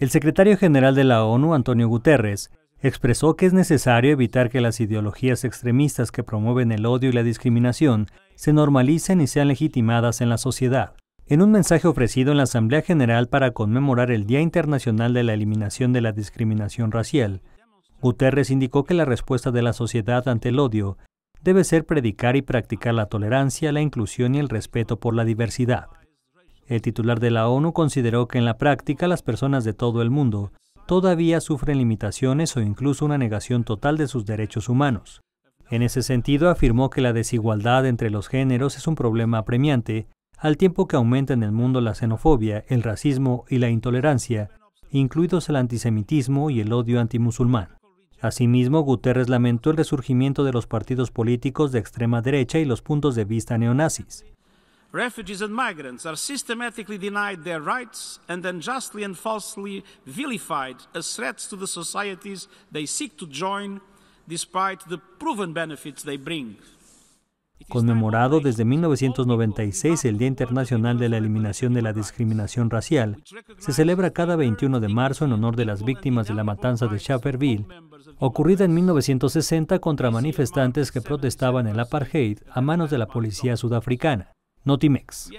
El secretario general de la ONU, Antonio Guterres, expresó que es necesario evitar que las ideologías extremistas que promueven el odio y la discriminación se normalicen y sean legitimadas en la sociedad. En un mensaje ofrecido en la Asamblea General para conmemorar el Día Internacional de la Eliminación de la Discriminación Racial, Guterres indicó que la respuesta de la sociedad ante el odio debe ser predicar y practicar la tolerancia, la inclusión y el respeto por la diversidad. El titular de la ONU consideró que en la práctica las personas de todo el mundo todavía sufren limitaciones o incluso una negación total de sus derechos humanos. En ese sentido, afirmó que la desigualdad entre los géneros es un problema apremiante, al tiempo que aumenta en el mundo la xenofobia, el racismo y la intolerancia, incluidos el antisemitismo y el odio antimusulmán. Asimismo, Guterres lamentó el resurgimiento de los partidos políticos de extrema derecha y los puntos de vista neonazis. Conmemorado desde 1996 el Día Internacional de la Eliminación de la Discriminación Racial, se celebra cada 21 de marzo en honor de las víctimas de la matanza de Shafferville, ocurrida en 1960 contra manifestantes que protestaban en el apartheid a manos de la policía sudafricana. Notimex.